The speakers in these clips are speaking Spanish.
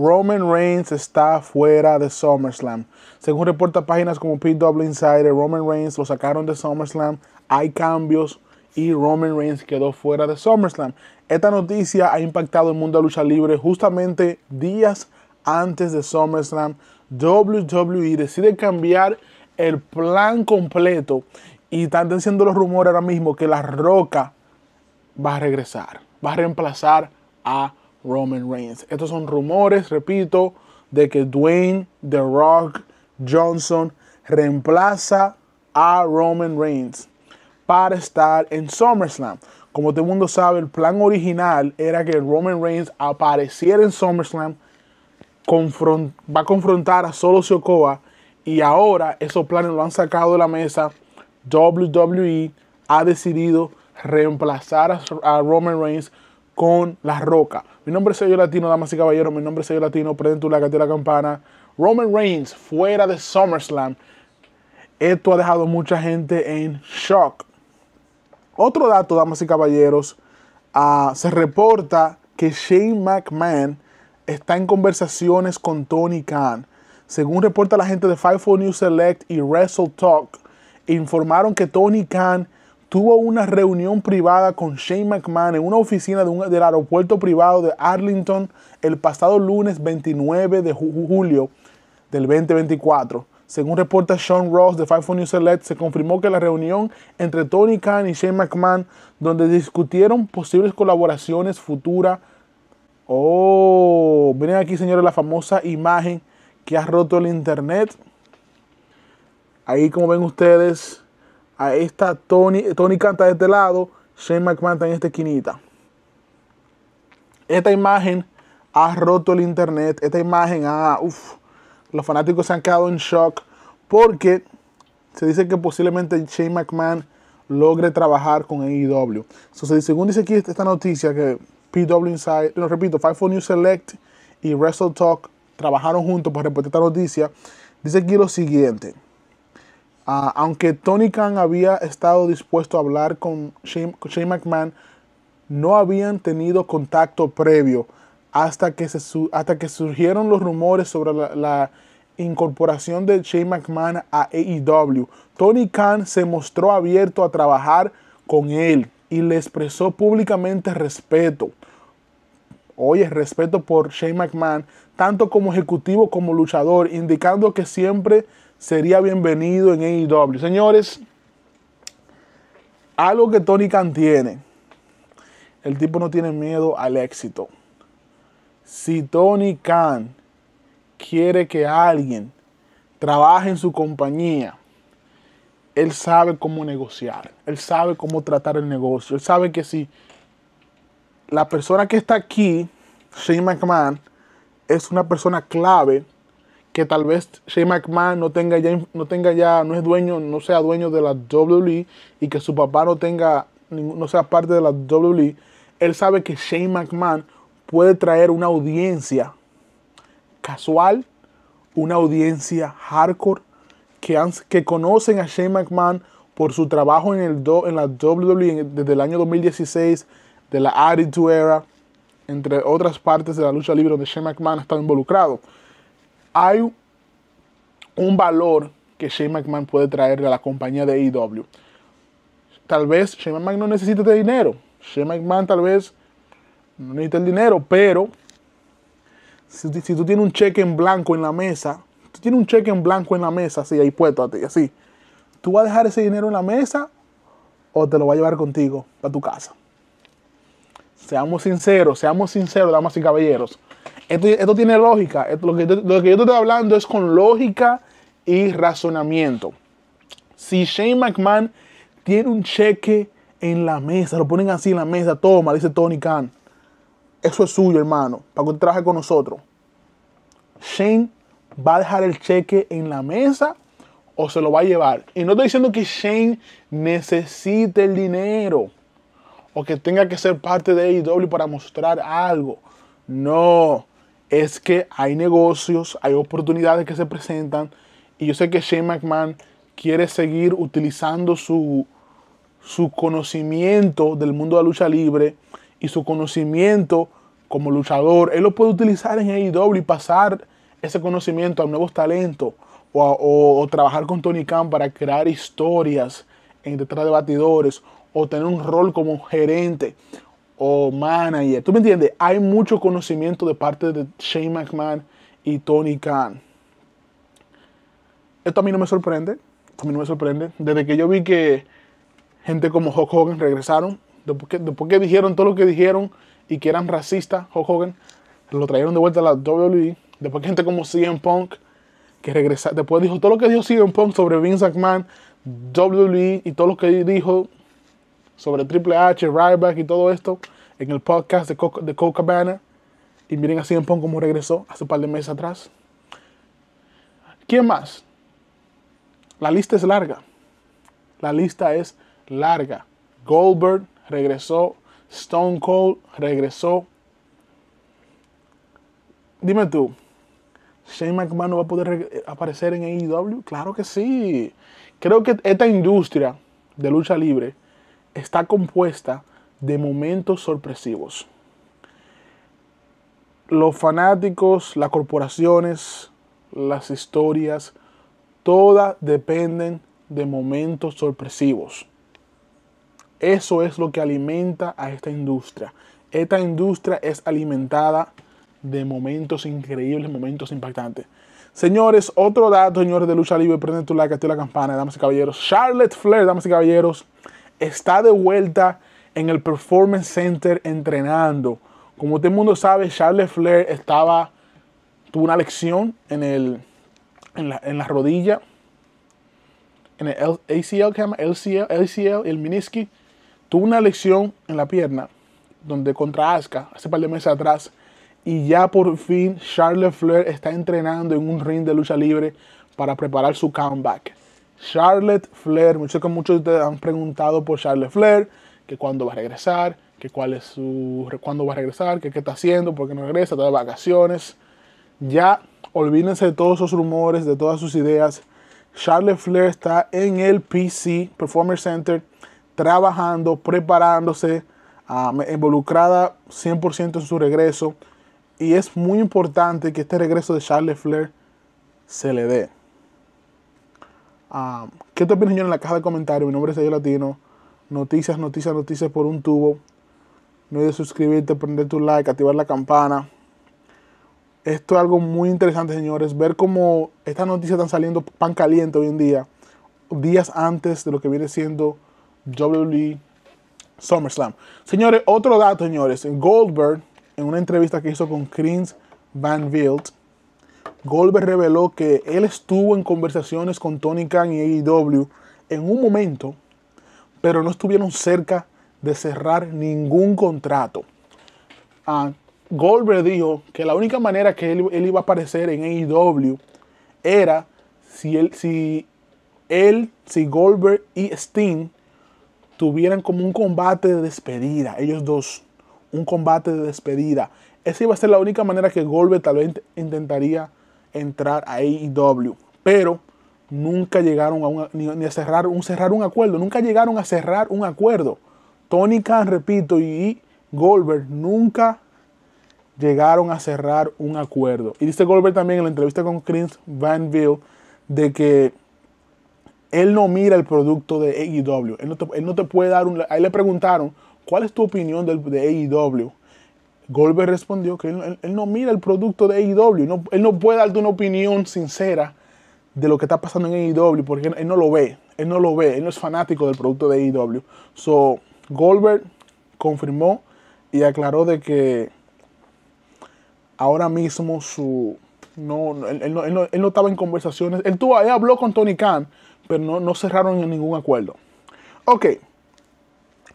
Roman Reigns está fuera de SummerSlam. Según reporta páginas como PW Insider, Roman Reigns lo sacaron de SummerSlam. Hay cambios y Roman Reigns quedó fuera de SummerSlam. Esta noticia ha impactado el mundo de lucha libre justamente días antes de SummerSlam. WWE decide cambiar el plan completo y están diciendo los rumores ahora mismo que La Roca va a regresar, va a reemplazar a Roman Reigns. Estos son rumores, repito, de que Dwayne The Rock Johnson reemplaza a Roman Reigns para estar en SummerSlam. Como todo el mundo sabe, el plan original era que Roman Reigns apareciera en SummerSlam, va a confrontar a Solo Sikoa y ahora esos planes lo han sacado de la mesa. WWE ha decidido reemplazar a Roman Reigns con la roca. Mi nombre es Sello Latino, damas y caballeros. Mi nombre es Latino. Prende tu la campana. Roman Reigns fuera de SummerSlam. Esto ha dejado mucha gente en shock. Otro dato, damas y caballeros. Ah, se reporta que Shane McMahon está en conversaciones con Tony Khan. Según reporta la gente de 54 News Select y Wrestle Talk, informaron que Tony Khan tuvo una reunión privada con Shane McMahon en una oficina de del aeropuerto privado de Arlington el pasado lunes 29 de julio del 2024. Según reporta Sean Ross de Five News Select, se confirmó que la reunión entre Tony Khan y Shane McMahon, donde discutieron posibles colaboraciones futuras. Oh, miren aquí, señores, la famosa imagen que ha roto el internet. Ahí, como ven ustedes, Ahí está Tony, Tony Canta de este lado, Shane McMahon está en esta esquinita. Esta imagen ha roto el internet. Esta imagen ha. uff, los fanáticos se han quedado en shock porque se dice que posiblemente Shane McMahon logre trabajar con AEW. Entonces, según dice aquí esta noticia que PW Inside, lo repito, Five News Select y Wrestle Talk trabajaron juntos para reportar esta noticia, dice aquí lo siguiente. Ah, aunque Tony Khan había estado dispuesto a hablar con Shane, McMahon, no habían tenido contacto previo hasta que, hasta que surgieron los rumores sobre la, la incorporación de Shane McMahon a AEW. Tony Khan se mostró abierto a trabajar con él y le expresó públicamente respeto. Oye, respeto por Shane McMahon, tanto como ejecutivo como luchador, indicando que siempre sería bienvenido en AEW. Señores, algo que Tony Khan tiene, el tipo no tiene miedo al éxito. Si Tony Khan quiere que alguien trabaje en su compañía, él sabe cómo negociar, él sabe cómo tratar el negocio, él sabe que si la persona que está aquí, Shane McMahon, es una persona clave que tal vez Shane McMahon no tenga ya, no tenga ya, no es dueño, no sea dueño de la WWE y que su papá no tenga, no sea parte de la WWE, él sabe que Shane McMahon puede traer una audiencia casual, una audiencia hardcore, que, que conocen a Shane McMahon por su trabajo en, el do, en la WWE desde el año 2016, de la Attitude Era, entre otras partes de la lucha libre donde Shane McMahon ha estado involucrado hay un valor que Shane McMahon puede traer a la compañía de AEW. Tal vez Shane McMahon no necesite de este dinero. Shane McMahon tal vez no necesita el dinero, pero si, tú tienes un cheque en blanco en la mesa, tú tienes un cheque en blanco en la mesa, así ahí puesto así, ¿tú vas a dejar ese dinero en la mesa o te lo va a llevar contigo a tu casa? Seamos sinceros, seamos sinceros, damas y caballeros. Esto, tiene lógica. lo, que, yo te estoy hablando es con lógica y razonamiento. Si Shane McMahon tiene un cheque en la mesa, lo ponen así en la mesa, toma, dice Tony Khan. Eso es suyo, hermano, para que trabaje con nosotros. Shane va a dejar el cheque en la mesa o se lo va a llevar. Y no estoy diciendo que Shane necesite el dinero o que tenga que ser parte de AEW para mostrar algo. No, es que hay negocios, hay oportunidades que se presentan y yo sé que Shane McMahon quiere seguir utilizando su, su conocimiento del mundo de la lucha libre y su conocimiento como luchador. Él lo puede utilizar en AEW y pasar ese conocimiento a nuevos talentos o, o trabajar con Tony Khan para crear historias en detrás de batidores o tener un rol como gerente o manager. ¿Tú me entiendes? Hay mucho conocimiento de parte de Shane McMahon y Tony Khan. Esto a mí no me sorprende. A mí no me sorprende. Desde que yo vi que gente como Hulk Hogan regresaron, después que, dijeron todo lo que dijeron y que eran racistas, Hulk Hogan, lo trajeron de vuelta a la WWE. Después que gente como CM Punk, que regresa, después dijo todo lo que dijo CM Punk sobre Vince McMahon, WWE y todo lo que dijo sobre Triple H, Ryback y todo esto en el podcast de Coca de Cabana. Y miren así CM Punk como regresó hace un par de meses atrás. ¿Quién más? La lista es larga. La lista es larga. Goldberg regresó. Stone Cold regresó. Dime tú, ¿Shane McMahon no va a poder eh, aparecer en AEW? Claro que sí. Creo que esta industria de lucha libre está compuesta de momentos sorpresivos. Los fanáticos, las corporaciones, las historias, todas dependen de momentos sorpresivos. Eso es lo que alimenta a esta industria. Esta industria es alimentada de momentos increíbles, momentos impactantes. Señores, otro dato, señores de lucha libre, prende tu like, activa la campana, damas y caballeros. Charlotte Flair, damas y caballeros, está de vuelta en el Performance Center entrenando. Como todo el mundo sabe, Charles Flair estaba, tuvo una lección en, el, en, la, rodilla, en el ACL, el miniski. Tuvo una lección en la pierna, donde contra Asuka, hace un par de meses atrás. Y ya por fin Charles Flair está entrenando en un ring de lucha libre para preparar su comeback. Charlotte Flair, muchos que muchos de ustedes han preguntado por Charlotte Flair, que cuándo va a regresar, que cuál es su, cuándo va a regresar, que qué está haciendo, por qué no regresa, todas de vacaciones. Ya, olvídense de todos esos rumores, de todas sus ideas. Charlotte Flair está en el PC Performance Center trabajando, preparándose, ah, involucrada 100% en su regreso. Y es muy importante que este regreso de Charlotte Flair se le dé. Ah, ¿Qué te opinas, señor? En la caja de comentarios. Mi nombre es Señor Latino. Noticias, noticias, noticias por un tubo. No olvides suscribirte, prender tu like, activar la campana. Esto es algo muy interesante, señores. Ver cómo estas noticias están saliendo pan caliente hoy en día. Días antes de lo que viene siendo WWE SummerSlam. Señores, otro dato, señores. Goldberg, en una entrevista que hizo con Crins Van Vilt, Goldberg reveló que él estuvo en conversaciones con Tony Khan y AEW en un momento, pero no estuvieron cerca de cerrar ningún contrato. Ah, Goldberg dijo que la única manera que él, iba a aparecer en AEW era si él, si él, si Goldberg y Sting tuvieran como un combate de despedida, ellos dos, un combate de despedida. Esa iba a ser la única manera que Goldberg tal vez intentaría entrar a AEW. Pero nunca llegaron a, un, ni a cerrar, un, cerrar un acuerdo, nunca llegaron a cerrar un acuerdo. Tony Khan, repito, y Goldberg nunca llegaron a cerrar un acuerdo. Y dice Goldberg también en la entrevista con Chris Vanville de que él no mira el producto de AEW. Él no te, él puede dar un... Ahí le preguntaron, ¿cuál es tu opinión del de AEW? Goldberg respondió que él, no mira el producto de AEW, él no puede darte una opinión sincera de lo que está pasando en AEW porque él no lo ve, él no lo ve, él no es fanático del producto de AEW. So, Goldberg confirmó y aclaró de que ahora mismo su no él, no, estaba en conversaciones. Él, tuvo, habló con Tony Khan, pero no, cerraron en ningún acuerdo. Ok.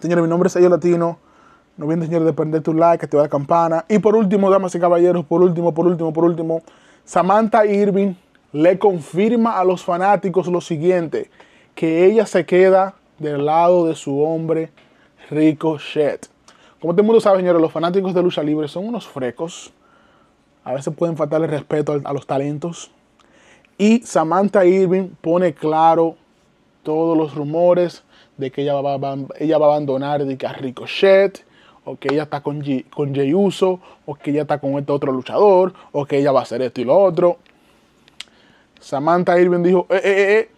Señores, mi nombre es Ayo Latino. No olviden, señores, de prender tu like, activar la campana. Y por último, damas y caballeros, por último, por último, por último, Samantha Irving le confirma a los fanáticos lo siguiente, que ella se queda del lado de su hombre Ricochet. Como todo el mundo sabe, señores, los fanáticos de lucha libre son unos frecos. A veces pueden faltarle respeto a los talentos. Y Samantha Irving pone claro todos los rumores de que ella va, ella va a abandonar a Ricochet o que ella está con, G, Uso, o que ella está con este otro luchador, o que ella va a hacer esto y lo otro. Samantha Irving dijo, eh, eh, eh, eh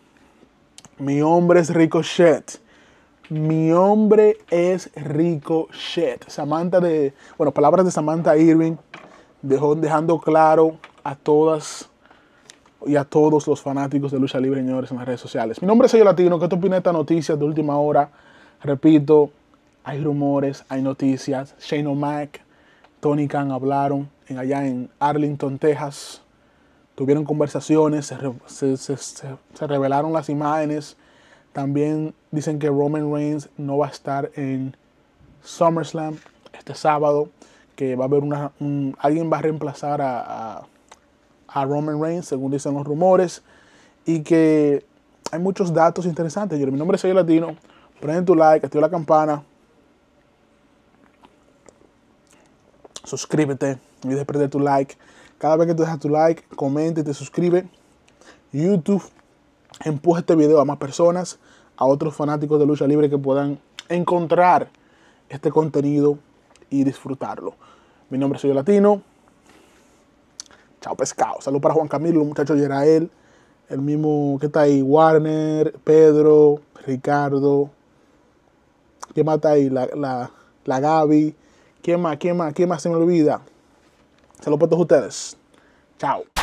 mi hombre es Ricochet. Mi hombre es Ricochet. Samantha de, bueno, palabras de Samantha Irving dejando claro a todas y a todos los fanáticos de lucha libre, señores, en las redes sociales. Mi nombre es Latino. ¿Qué te opina esta noticia de última hora? Repito, hay rumores, hay noticias. Shane O'Mac, Tony Khan hablaron en, allá en Arlington, Texas. Tuvieron conversaciones, se, revelaron las imágenes. También dicen que Roman Reigns no va a estar en SummerSlam este sábado, que va a haber una... alguien va a reemplazar a, Roman Reigns, según dicen los rumores. Y que hay muchos datos interesantes. mi nombre es Soy Latino. Prende tu like, activa la campana, suscríbete, no olvides perder tu like. Cada vez que tú dejas tu like, comenta y te suscribe. YouTube empuja este video a más personas, a otros fanáticos de lucha libre que puedan encontrar este contenido y disfrutarlo. Mi nombre es Soy Latino. Chao pescado. Salud para Juan Camilo, muchacho muchachos Yerael, el mismo que está ahí, Warner, Pedro, Ricardo. ¿Qué mata ahí? La, la, la Gaby. ¿Quién más? ¿Quién más? ¿Quién más se me olvida? Se lo puesto a ustedes. Chao.